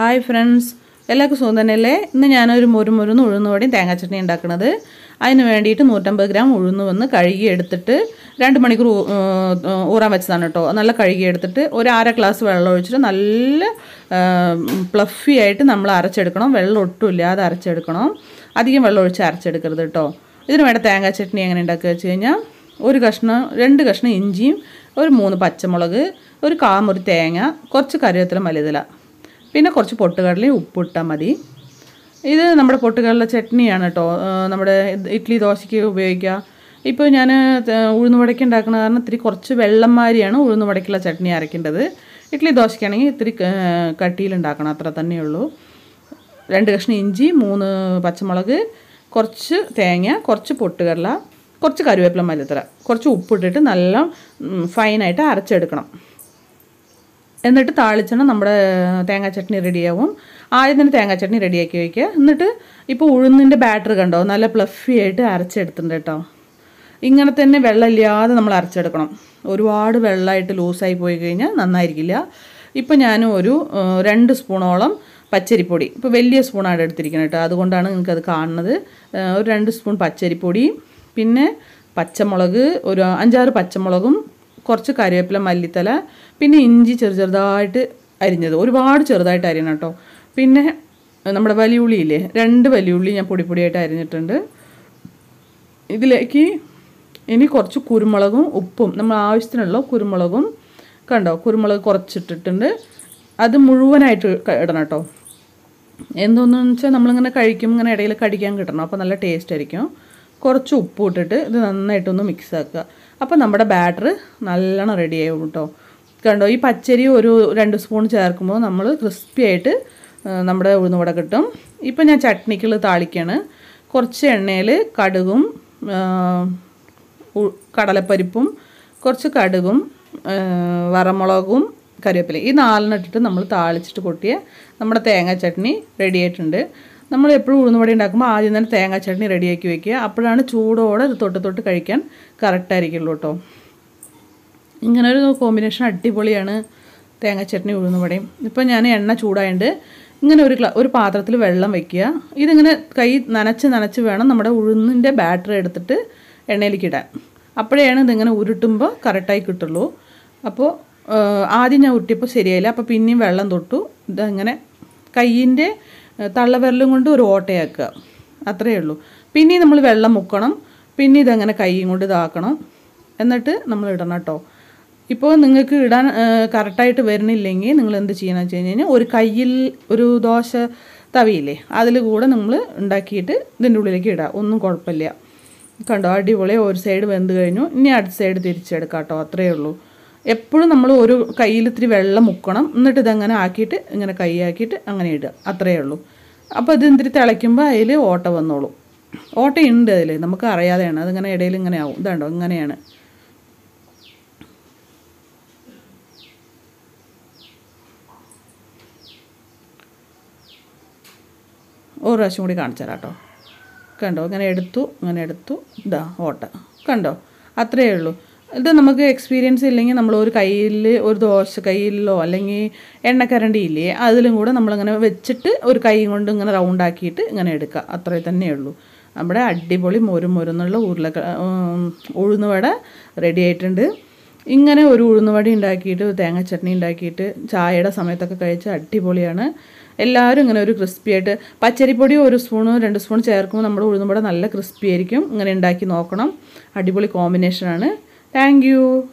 Hi friends എല്ലാവർക്കും സുഖതന്നെയല്ലേ ഇന്ന് ഞാനൊരു മുരുമുരുന്ന് തേങ്ങ ചട്ടണി ഉണ്ടാക്കുന്നത് അതിന് വേണ്ടിയിട്ട് നൂറ്റമ്പത് ഗ്രാം ഉഴുന്ന് വന്ന് കഴുകി എടുത്തിട്ട് രണ്ട് മണിക്കൂർ ഊറാൻ വെച്ചതാണ് കേട്ടോ നല്ല കഴുകി എടുത്തിട്ട് ഒരു അര ഗ്ലാസ് വെള്ളം ഒഴിച്ചിട്ട് നല്ല പ്ലഫി ആയിട്ട് നമ്മൾ അരച്ചെടുക്കണം വെള്ളം ഒട്ടും ഇല്ലാതെ അരച്ചെടുക്കണം അധികം വെള്ളം ഒഴിച്ച് അരച്ചെടുക്കരുത് കേട്ടോ ഇതിന് വേണ്ട തേങ്ങ ചട്ടണി എങ്ങനെ ഉണ്ടാക്കുക വെച്ച് കഴിഞ്ഞാൽ ഒരു കഷ്ണം രണ്ട് കഷ്ണം ഇഞ്ചിയും ഒരു മൂന്ന് പച്ചമുളക് ഒരു കാമൊരു തേങ്ങ കുറച്ച് കറിവേപ്പില മലിതല പിന്നെ കുറച്ച് പൊട്ടുകടലയും ഉപ്പിട്ടാൽ മതി ഇത് നമ്മുടെ പൊട്ടുകടല ചട്നിയാണ് കേട്ടോ നമ്മുടെ ഇഡ്ഡലി ദോശയ്ക്ക് ഉപയോഗിക്കുക ഇപ്പോൾ ഞാൻ വടയ്ക്ക് ഉണ്ടാക്കുന്ന കാരണം ഇത്തിരി കുറച്ച് വെള്ളം മാരിയാണ് വടയ്ക്കുള്ള ചട്നി അരയ്ക്കേണ്ടത് ഇഡ്ഡലി ദോശയ്ക്കാണെങ്കിൽ ഇത്തിരി കട്ടിയിലുണ്ടാക്കണം അത്ര തന്നെയുള്ളൂ രണ്ട് കഷ്ണം ഇഞ്ചി മൂന്ന് പച്ചമുളക് കുറച്ച് തേങ്ങ കുറച്ച് പൊട്ടുകടല കുറച്ച് കറിവേപ്പില മല്ലിത്തറ കുറച്ച് ഉപ്പിട്ടിട്ട് നല്ല ഫൈനായിട്ട് അരച്ചെടുക്കണം എന്നിട്ട് താളിച്ചണം നമ്മുടെ തേങ്ങാ ചട്നി റെഡിയാവും ആദ്യം തന്നെ തേങ്ങാ ചട്നി റെഡിയാക്കി വയ്ക്കുക എന്നിട്ട് ഇപ്പോൾ ഉഴുന്നിൻ്റെ ബാറ്റർ കണ്ടോ നല്ല പ്ലഫി ആയിട്ട് അരച്ചെടുത്തിട്ടുണ്ട് കേട്ടോ ഇങ്ങനെ തന്നെ വെള്ളമില്ലാതെ നമ്മൾ അരച്ചെടുക്കണം ഒരുപാട് വെള്ളമായിട്ട് ലൂസായി പോയി കഴിഞ്ഞാൽ നന്നായിരിക്കില്ല ഇപ്പോൾ ഞാൻ ഒരു രണ്ട് സ്പൂണോളം പച്ചരിപ്പൊടി ഇപ്പോൾ വലിയ സ്പൂണാണ് എടുത്തിരിക്കുന്നത് കേട്ടോ അതുകൊണ്ടാണ് നിങ്ങൾക്കത് കാണുന്നത് ഒരു രണ്ട് സ്പൂൺ പച്ചരിപ്പൊടിയും പിന്നെ പച്ചമുളക് ഒരു അഞ്ചാറ് പച്ചമുളകും കുറച്ച് കറിവേപ്പില മല്ലിത്തല പിന്നെ ഇഞ്ചി ചെറു ചെറുതായിട്ട് അരിഞ്ഞത് ഒരുപാട് ചെറുതായിട്ട് അരിയണം കേട്ടോ പിന്നെ നമ്മുടെ വലിയുള്ളിയില്ലേ രണ്ട് വലിയുള്ളി ഞാൻ പൊടി പൊടിയായിട്ട് അരിഞ്ഞിട്ടുണ്ട് ഇതിലേക്ക് ഇനി കുറച്ച് കുരുമുളകും ഉപ്പും നമ്മൾ ആവശ്യത്തിനുള്ള കുരുമുളകും കണ്ടോ കുരുമുളക് കുറച്ചിട്ടിട്ടുണ്ട് അത് മുഴുവനായിട്ട് ഇടണം കേട്ടോ എന്തോന്നു വെച്ചാൽ നമ്മളിങ്ങനെ കഴിക്കും ഇങ്ങനെ ഇടയിൽ കടിക്കാൻ കിട്ടണം അപ്പോൾ നല്ല ടേസ്റ്റ് ആയിരിക്കും കുറച്ച് ഉപ്പ് ഇട്ടിട്ട് ഇത് നന്നായിട്ടൊന്ന് മിക്സ് ആക്കുക അപ്പോൾ നമ്മുടെ ബാറ്റർ നല്ലോണം റെഡിയാവും കേട്ടോ കണ്ടോ ഈ പച്ചരി ഒരു രണ്ട് സ്പൂൺ ചേർക്കുമ്പോൾ നമ്മൾ ക്രിസ്പി ആയിട്ട് നമ്മുടെ ഉഴുന്നുവട കിട്ടും ഇപ്പം ഞാൻ ചട്നിക്കുള്ള താളിക്കാണ് കുറച്ച് എണ്ണയിൽ കടുകും കടലപ്പരിപ്പും കുറച്ച് കടുകും വറമുളകും കറിവേപ്പില ഈ നാലെണ്ണം ഇട്ടിട്ട് നമ്മൾ താളിച്ചിട്ട് പൊട്ടിയ നമ്മുടെ തേങ്ങ ചട്നി റെഡി ആയിട്ടുണ്ട് നമ്മൾ എപ്പോഴും ഉഴുന്നുവടി ഉണ്ടാക്കുമ്പോൾ ആദ്യം തന്നെ തേങ്ങാ ചട്നി റെഡിയാക്കി വെക്കുക അപ്പോഴാണ് ചൂടോടെ ഇത് തൊട്ട് തൊട്ട് കഴിക്കാൻ കറക്റ്റായിരിക്കുള്ളൂ കേട്ടോ ഇങ്ങനെ ഒരു കോമ്പിനേഷൻ അടിപൊളിയാണ് തേങ്ങ ചട്നി ഉഴുന്നുവടയും ഇപ്പം ഞാൻ എണ്ണ ചൂടായതുകൊണ്ട് ഇങ്ങനെ ഒരു ഒരു പാത്രത്തിൽ വെള്ളം വെക്കുക ഇതിങ്ങനെ കൈ നനച്ച് നനച്ച് വേണം നമ്മുടെ ഉഴുന്നിൻ്റെ ബാറ്ററി എടുത്തിട്ട് എണ്ണയിലേക്ക് ഇടാൻ അപ്പോഴാണ് ഇതിങ്ങനെ ഉരുട്ടുമ്പോൾ കറക്റ്റായി കിട്ടുള്ളൂ അപ്പോൾ ആദ്യം ഞാൻ ഉരുട്ടിയപ്പോൾ ശരിയായില്ല അപ്പോൾ പിന്നെയും വെള്ളം തൊട്ടു ഇതങ്ങനെ കയ്യിൻ്റെ തള്ളവിരലും കൊണ്ട് ഒരു ഓട്ടയാക്കുക അത്രയേ ഉള്ളൂ പിന്നെ നമ്മൾ വെള്ളം മുക്കണം പിന്നെ ഇതങ്ങനെ കൈയും കൊണ്ട് ഇതാക്കണം എന്നിട്ട് നമ്മൾ ഇടണം കേട്ടോ ഇപ്പോൾ നിങ്ങൾക്ക് ഇടാൻ കറക്റ്റായിട്ട് വരുന്നില്ലെങ്കിൽ നിങ്ങൾ എന്ത് ചെയ്യണം വെച്ച് കഴിഞ്ഞ് കഴിഞ്ഞാൽ ഒരു കയ്യിൽ ഒരു ദോശ തവിയില്ലേ അതിൽ കൂടെ നമ്മൾ ഉണ്ടാക്കിയിട്ട് ഇതിൻ്റെ ഉള്ളിലേക്ക് ഇടുക ഒന്നും കുഴപ്പമില്ല കണ്ടോ അടിപൊളി ഒരു സൈഡ് വെന്ത് കഴിഞ്ഞു ഇനി അടുത്ത സൈഡ് തിരിച്ചെടുക്കാം കേട്ടോ അത്രയേ ഉള്ളൂ എപ്പോഴും നമ്മൾ ഒരു കയ്യിൽ ഇത്തിരി വെള്ളം മുക്കണം എന്നിട്ട് ഇതങ്ങനെ ആക്കിയിട്ട് ഇങ്ങനെ കൈയാക്കിയിട്ട് അങ്ങനെ ഇടുക അത്രയേ ഉള്ളൂ അപ്പോൾ ഇത് ഇത്തിരി തിളയ്ക്കുമ്പോൾ അതിൽ ഓട്ട വന്നോളും ഓട്ടയുണ്ട് അതിൽ നമുക്ക് അറിയാതെയാണ് അതിങ്ങനെ ഇടയിൽ ഇങ്ങനെ ആവും ഇതാണ്ടോ ഇങ്ങനെയാണ് ഒരു പ്രാവശ്യം കൂടി കാണിച്ചാൽ കേട്ടോ കണ്ടോ ഇങ്ങനെ എടുത്തു ഇങ്ങനെ എടുത്തു ഇതാ ഓട്ട കണ്ടോ അത്രയേ ഉള്ളൂ ഇത് നമുക്ക് എക്സ്പീരിയൻസ് ഇല്ലെങ്കിൽ നമ്മൾ ഒരു കയ്യിൽ ഒരു ദോശ കയ്യിലോ അല്ലെങ്കിൽ എണ്ണക്കരണ്ടിയില്ലേ ഇല്ലേ അതിലും കൂടെ നമ്മളിങ്ങനെ വെച്ചിട്ട് ഒരു കൈ കൊണ്ട് ഇങ്ങനെ റൗണ്ടാക്കിയിട്ട് ഇങ്ങനെ എടുക്കുക അത്രേ തന്നെയുള്ളൂ നമ്മുടെ അടിപൊളി മോരും മൊരുന്നുള്ള ഉരുളക്ക ഉഴുന്നുവട റെഡി ആയിട്ടുണ്ട് ഇങ്ങനെ ഒരു ഉഴുന്നുവട ഉണ്ടാക്കിയിട്ട് തേങ്ങ ചട്നി ഉണ്ടാക്കിയിട്ട് ചായയുടെ സമയത്തൊക്കെ കഴിച്ച് അടിപൊളിയാണ് എല്ലാവരും ഇങ്ങനെ ഒരു ക്രിസ്പി ആയിട്ട് പച്ചരിപ്പൊടി ഒരു സ്പൂണ് രണ്ട് സ്പൂൺ ചേർക്കുമ്പോൾ നമ്മുടെ ഉഴുന്നുവട നല്ല ക്രിസ്പി ആയിരിക്കും ഇങ്ങനെ ഉണ്ടാക്കി നോക്കണം അടിപൊളി കോമ്പിനേഷനാണ് Thank you.